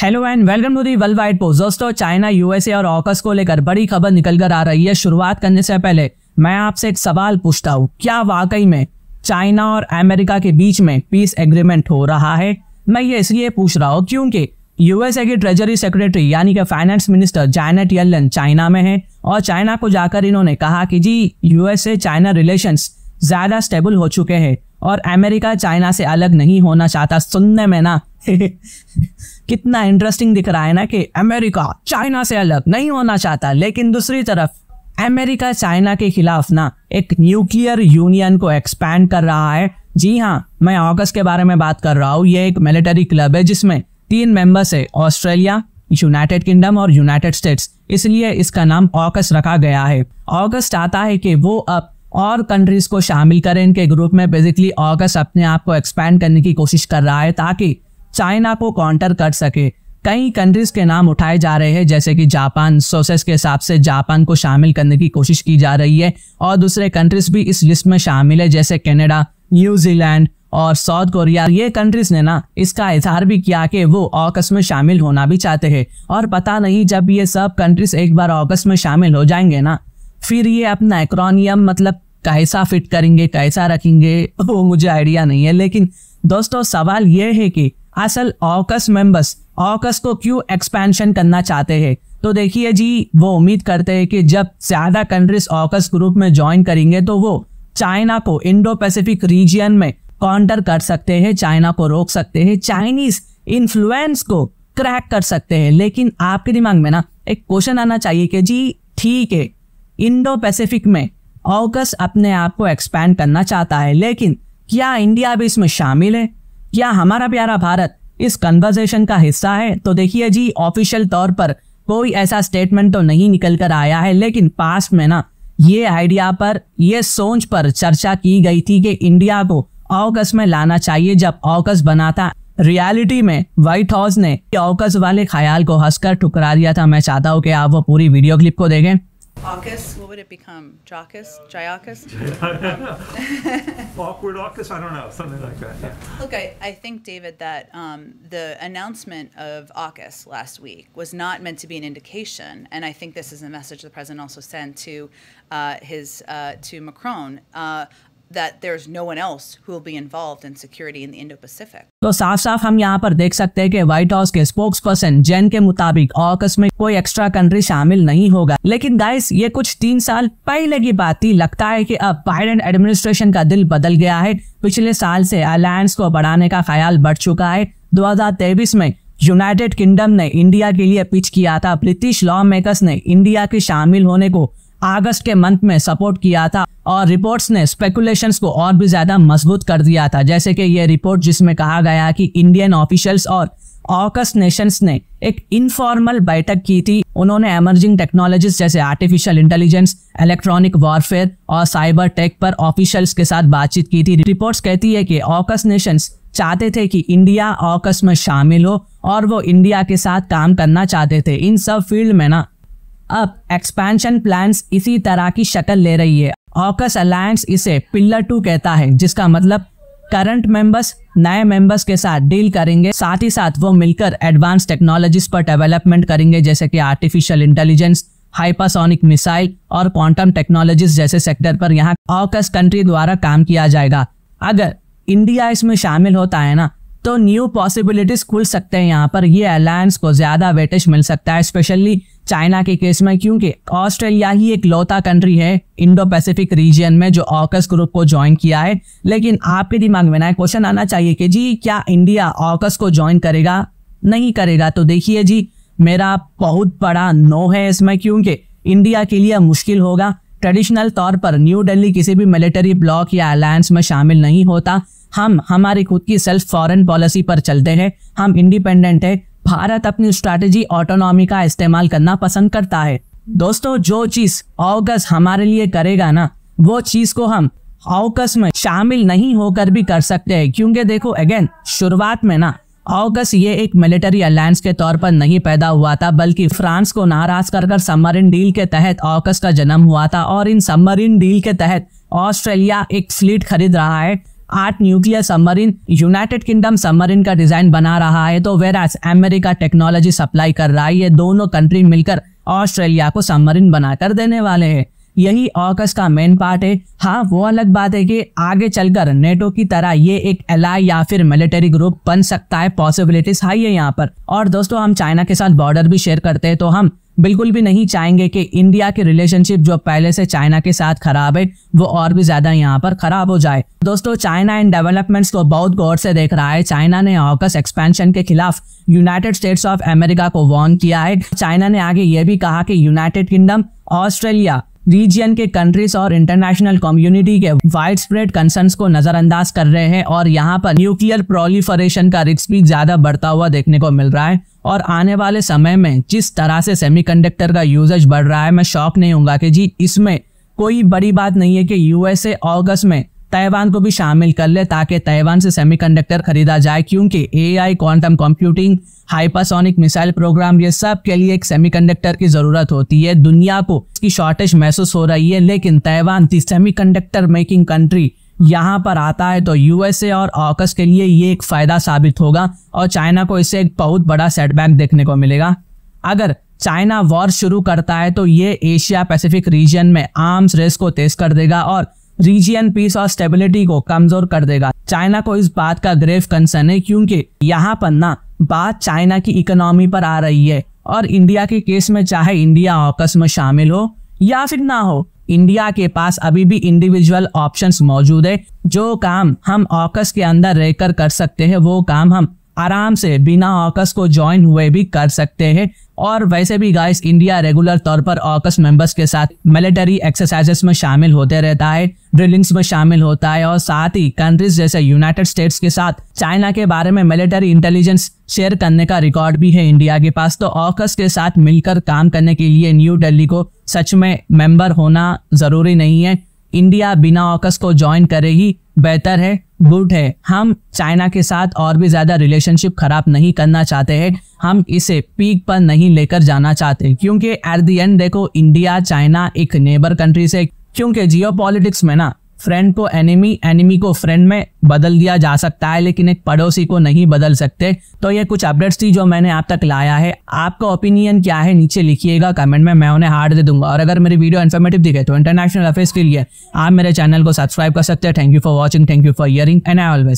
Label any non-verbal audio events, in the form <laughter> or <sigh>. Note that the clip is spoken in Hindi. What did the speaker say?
Hello and welcome to the world wide post दोस्तों चाइना यूएसए और ऑकस को लेकर बड़ी खबर निकल कर आ रही है शुरुआत करने से पहले मैं आपसे एक सवाल पूछता हूँ क्या वाकई में चाइना और अमेरिका के बीच में पीस एग्रीमेंट हो रहा है मैं ये इसलिए पूछ रहा हूँ क्योंकि यूएसए की ट्रेजरी सेक्रेटरी यानी कि finance minister Janet Yellen China में है और चाइना को जाकर इन्होंने कहा कि जी यूएसए चाइना रिलेशंस ज़्यादा स्टेबल हो चुके हैं और अमेरिका चाइना से अलग नहीं होना चाहता सुनने में ना <laughs> कितना इंटरेस्टिंग दिख रहा है ना कि अमेरिका चाइना से अलग नहीं होना चाहता लेकिन दूसरी तरफ अमेरिका चाइना के खिलाफ ना एक न्यूक्लियर यूनियन को एक्सपैंड कर रहा है जी हाँ मैं ऑगस्ट के बारे में बात कर रहा हूँ ये एक मिलिटरी क्लब है जिसमें तीन मेंबर्स है ऑस्ट्रेलिया यूनाइटेड किंगडम और यूनाइटेड स्टेट्स इसलिए इसका नाम ऑगस्ट रखा गया है ऑगस्ट चाहता है कि वो अब और कंट्रीज को शामिल करें इनके ग्रुप में बेसिकली ऑगस्ट अपने आप को एक्सपैंड करने की कोशिश कर रहा है ताकि चाइना को काउंटर कर सके कई कंट्रीज के नाम उठाए जा रहे हैं जैसे कि जापान सोसेस के हिसाब से जापान को शामिल करने की कोशिश की जा रही है और दूसरे कंट्रीज भी इस लिस्ट में शामिल है जैसे कनाडा न्यूजीलैंड और साउथ कोरिया ये कंट्रीज ने ना इसका इजहार भी किया कि वो ऑकस में शामिल होना भी चाहते हैं और पता नहीं जब ये सब कंट्रीज एक बार ऑकस में शामिल हो जाएंगे ना फिर ये अपना एक्रोनियम मतलब कैसा फिट करेंगे कैसा रखेंगे <laughs> वो मुझे आइडिया नहीं है लेकिन दोस्तों सवाल ये है कि असल ऑकस मेंबर्स ऑकस को क्यों एक्सपेंशन करना चाहते हैं तो देखिए जी वो उम्मीद करते हैं कि जब ज़्यादा कंट्रीज ऑकस ग्रुप में ज्वाइन करेंगे तो वो चाइना को इंडो पैसिफिक रीजन में काउंटर कर सकते हैं चाइना को रोक सकते हैं चाइनीज इन्फ्लुएंस को क्रैक कर सकते हैं लेकिन आपके दिमाग में ना एक क्वेश्चन आना चाहिए कि जी ठीक है इंडो पैसिफिक में ऑगस अपने आप को एक्सपैंड करना चाहता है लेकिन क्या इंडिया भी इसमें शामिल है क्या हमारा प्यारा भारत इस कन्वर्जेशन का हिस्सा है तो देखिए जी ऑफिशियल तौर पर कोई ऐसा स्टेटमेंट तो नहीं निकल कर आया है लेकिन पास्ट में ना ये आइडिया पर ये सोच पर चर्चा की गई थी कि इंडिया को ऑकस में लाना चाहिए जब ऑकस बनाता रियलिटी में व्हाइट हाउस ने ऑकस वाले ख्याल को हंसकर ठुकरा दिया था मैं चाहता हूँ कि आप वो पूरी वीडियो क्लिप को देखें Aucus? What would it become? Jockus? Jaiacus? Awkward Aucus? I don't know. Something like that. Yeah. Look, I, I think, David, that um, the announcement of AUKUS last week was not meant to be an indication. And I think this is a message the president also sent to uh, his uh, to Macron uh, that there's no one else who will be involved in security in the Indo-Pacific. तो साफ साफ हम यहाँ पर देख सकते हैं कि व्हाइट हाउस के स्पोक्स पर्सन जेन के मुताबिक ऑकस में कोई एक्स्ट्रा कंट्री शामिल नहीं होगा लेकिन गाइस ये कुछ तीन साल पहले की बात थी लगता है कि अब बाइडेन एडमिनिस्ट्रेशन का दिल बदल गया है पिछले साल से अलायंस को बढ़ाने का ख्याल बढ़ चुका है दो में यूनाइटेड किंगडम ने इंडिया के लिए पिच किया था ब्रिटिश लॉ मेकर्स ने इंडिया के शामिल होने को अगस्त के मंथ में सपोर्ट किया था और रिपोर्ट्स ने स्पेकुलेशन को और भी ज्यादा मजबूत कर दिया था जैसे कि यह रिपोर्ट जिसमें कहा गया कि इंडियन ऑफिशियल्स और ऑकस नेशंस ने एक इनफॉर्मल बैठक की थी उन्होंने एमर्जिंग टेक्नोलॉजीज जैसे आर्टिफिशियल इंटेलिजेंस इलेक्ट्रॉनिक वॉरफेयर और साइबर टेक पर ऑफिशियल्स के साथ बातचीत की थी रिपोर्ट्स कहती है कि ऑकस नेशंस चाहते थे कि इंडिया ऑकस में शामिल हो और वो इंडिया के साथ काम करना चाहते थे इन सब फील्ड में ना अब एक्सपेंशन प्लान इसी तरह की शक्ल ले रही है ऑकस अलायंस इसे पिल्लर टू कहता है जिसका मतलब करंट मेंबर्स नए मेंबर्स के साथ डील करेंगे साथ ही साथ वो मिलकर एडवांस टेक्नोलॉजीज पर डेवलपमेंट करेंगे जैसे कि आर्टिफिशियल इंटेलिजेंस हाइपरसोनिक मिसाइल और क्वांटम टेक्नोलॉजीज जैसे सेक्टर पर यहाँ ऑकस कंट्री द्वारा काम किया जाएगा अगर इंडिया इसमें शामिल होता है ना तो न्यू पॉसिबिलिटीज खुल सकते हैं यहाँ पर ये अलायंस को ज़्यादा वेटेज मिल सकता है स्पेशली चाइना के केस में क्योंकि ऑस्ट्रेलिया ही एक लौता कंट्री है इंडो पैसिफिक रीजन में जो ऑकस ग्रुप को ज्वाइन किया है लेकिन आपके दिमाग में ना क्वेश्चन आना चाहिए कि जी क्या इंडिया ऑकस को ज्वाइन करेगा नहीं करेगा तो देखिए जी मेरा बहुत बड़ा नो है इसमें क्योंकि इंडिया के लिए मुश्किल होगा ट्रेडिशनल तौर पर न्यू दिल्ली किसी भी मिलिट्री ब्लॉक या अलायंस में शामिल नहीं होता हम हमारी खुद की सेल्फ फॉरेन पॉलिसी पर चलते हैं हम इंडिपेंडेंट है भारत अपनी स्ट्रेटेजी ऑटोनॉमी का इस्तेमाल करना पसंद करता है दोस्तों जो चीज ऑगस हमारे लिए करेगा ना वो चीज को हम ऑगस में शामिल नहीं होकर भी कर सकते हैं क्योंकि देखो अगेन शुरुआत में ना ऑगस ये एक मिलिट्री अलायंस के तौर पर नहीं पैदा हुआ था बल्कि फ्रांस को नाराज कर कर सबमरीन डील के तहत ऑगस का जन्म हुआ था और इन सबमरीन डील के तहत ऑस्ट्रेलिया एक फ्लीट खरीद रहा है आठ nuclear submarine United Kingdom submarine का डिजाइन बना रहा है तो वेर अमेरिका टेक्नोलॉजी सप्लाई कर रहा है ये दोनों कंट्री मिलकर ऑस्ट्रेलिया को सबमरीन बनाकर देने वाले हैं यही ऑकस का मेन पार्ट है हाँ वो अलग बात है कि आगे चलकर नेटो की तरह ये एक एलाई या फिर मिलिट्री ग्रुप बन सकता है पॉसिबिलिटीज हाई है यहाँ पर और दोस्तों हम चाइना के साथ बॉर्डर भी शेयर करते हैं तो हम बिल्कुल भी नहीं चाहेंगे कि इंडिया के रिलेशनशिप जो पहले से चाइना के साथ खराब है वो और भी ज़्यादा यहाँ पर ख़राब हो जाए दोस्तों चाइना इन डेवलपमेंट्स को बहुत गौर से देख रहा है चाइना ने ऑकस एक्सपेंशन के खिलाफ यूनाइटेड स्टेट्स ऑफ अमेरिका को वार्न किया है चाइना ने आगे ये भी कहा कि यूनाइटेड किंगडम ऑस्ट्रेलिया रीजन के कंट्रीज और इंटरनेशनल कम्युनिटी के वाइड स्प्रेड कंसर्न को नजरअंदाज कर रहे हैं और यहाँ पर न्यूक्लियर प्रोलिफरेशन का रिस्क भी ज्यादा बढ़ता हुआ देखने को मिल रहा है और आने वाले समय में जिस तरह से सेमीकंडक्टर का यूजेज बढ़ रहा है मैं शौक नहीं हूँ कि जी इसमें कोई बड़ी बात नहीं है कि यूएसए अगस्त में ताइवान को भी शामिल कर ले ताकि ताइवान से सेमीकंडक्टर खरीदा जाए क्योंकि AI quantum computing hypersonic missile programme ये सब के लिए एक सेमीकंडक्टर की ज़रूरत होती है दुनिया को इसकी शॉर्टेज महसूस हो रही है लेकिन Taiwan the semiconductor making country यहाँ पर आता है तो यूएसए और ऑकस के लिए ये एक फ़ायदा साबित होगा और चाइना को इससे एक बहुत बड़ा सेटबैक देखने को मिलेगा अगर चाइना वॉर शुरू करता है तो ये एशिया पैसिफिक रीजन में आर्म्स रेस को तेज कर देगा और रीजियन पीस और स्टेबिलिटी को कमजोर कर देगा चाइना को इस बात का ग्रेव कंसर्न है क्योंकि यहाँ पर ना बात चाइना की इकोनॉमी पर आ रही है और इंडिया के केस में चाहे इंडिया ऑकस में शामिल हो या फिर ना हो इंडिया के पास अभी भी इंडिविजुअल ऑप्शन मौजूद है जो काम हम ऑकस के अंदर रहकर कर सकते हैं वो काम हम आराम से बिना ऑकस को ज्वाइन हुए भी कर सकते हैं और वैसे भी गाइस इंडिया रेगुलर तौर पर ऑकस मेंबर्स के साथ मिलिटरी एक्सरसाइजेस में शामिल होते रहता है ड्रिलिंग्स में शामिल होता है और साथ ही कंट्रीज जैसे यूनाइटेड स्टेट्स के साथ चाइना के बारे में मिलिटरी इंटेलिजेंस शेयर करने का रिकॉर्ड भी है इंडिया के पास तो ऑकस के साथ मिलकर काम करने के लिए न्यू दिल्ली को सच में मेंबर होना जरूरी नहीं है इंडिया बिना ऑकस को ज्वाइन करे ही बेहतर है गुड है हम चाइना के साथ और भी ज़्यादा रिलेशनशिप ख़राब नहीं करना चाहते हैं हम इसे पीक पर नहीं लेकर जाना चाहते क्योंकि एट द एंड देखो इंडिया चाइना एक नेबर कंट्री से क्योंकि जियो में ना फ्रेंड को एनिमी एनिमी को फ्रेंड में बदल दिया जा सकता है लेकिन एक पड़ोसी को नहीं बदल सकते तो ये कुछ अपडेट्स थी जो मैंने आप तक लाया है आपका ओपिनियन क्या है नीचे लिखिएगा कमेंट में मैं उन्हें हार्ड दे दूंगा और अगर मेरी वीडियो इन्फॉर्मेटिव दिखे तो इंटरनेशनल अफेयर्स के लिए आप मेरे चैनल को सब्सक्राइब कर सकते हैं thank you for watching thank you for hearing and I always